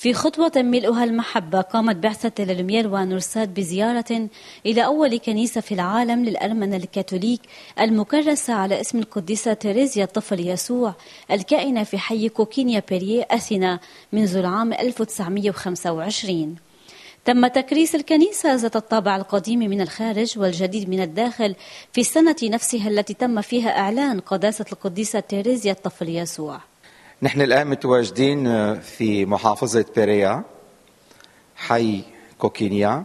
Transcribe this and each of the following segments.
في خطوة ملؤها المحبة قامت بعثة للميال ونرسات بزيارة إلى أول كنيسة في العالم للأرمن الكاثوليك المكرسة على اسم القديسة تيريزيا الطفل يسوع الكائنة في حي كوكينيا بيريه أثينا منذ العام 1925 تم تكريس الكنيسة ذات الطابع القديم من الخارج والجديد من الداخل في السنة نفسها التي تم فيها إعلان قداسة القديسة تيريزيا الطفل يسوع نحن الآن متواجدين آه، في محافظة بيريا حي كوكينيا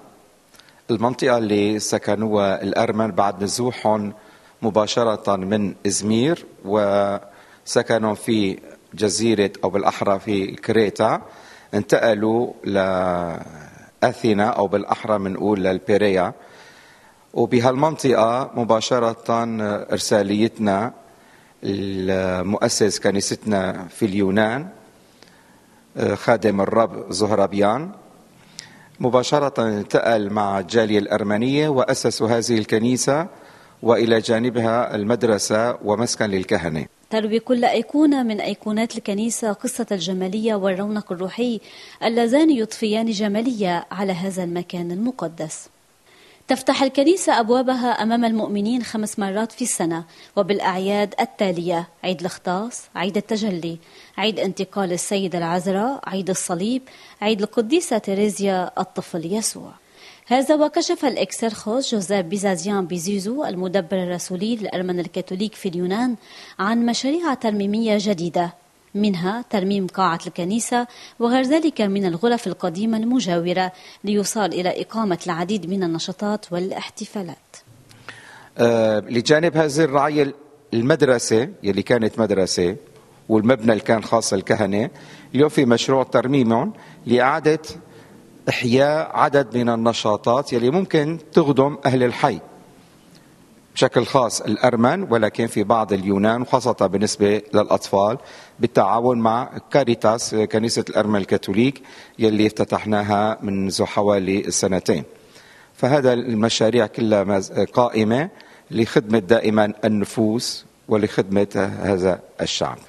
المنطقة اللي سكنوها الأرمن بعد نزوحهم مباشرة من إزمير وسكنوا في جزيرة أو بالأحرى في كريتا انتقلوا لأثينا أو بالأحرى منقول للبيريا وبهالمنطقة مباشرة آه، إرساليتنا المؤسس كنيستنا في اليونان آه، خادم الرب زهرابيان مباشرة انتقل مع الجالية الأرمنية وأسسوا هذه الكنيسة وإلى جانبها المدرسة ومسكن للكهنة تروي كل أيقونة من أيقونات الكنيسة قصة الجمالية والرونق الروحي اللذان يضفيان جمالية على هذا المكان المقدس تفتح الكنيسة أبوابها أمام المؤمنين خمس مرات في السنة وبالأعياد التالية عيد الاختاص، عيد التجلي، عيد انتقال السيدة العذراء، عيد الصليب، عيد القديسة تيريزيا الطفل يسوع. هذا وكشف الإكسرخوس جوزيف بيزازيان بيزيزو المدبر الرسولي للأرمن الكاثوليك في اليونان عن مشاريع ترميمية جديدة منها ترميم قاعة الكنيسة وغير ذلك من الغرف القديمة المجاورة ليصال إلى إقامة العديد من النشاطات والاحتفالات آه لجانب هذه الرعاية المدرسة يلي كانت مدرسة والمبنى اللي كان خاص الكهنة اليوم في مشروع ترميم لإعادة إحياء عدد من النشاطات يلي ممكن تخدم أهل الحي بشكل خاص الأرمن ولكن في بعض اليونان وخاصة بالنسبة للأطفال بالتعاون مع كاريتاس كنيسة الأرمن الكاثوليك يلي افتتحناها منذ حوالي سنتين فهذا المشاريع كلها قائمة لخدمة دائما النفوس ولخدمة هذا الشعب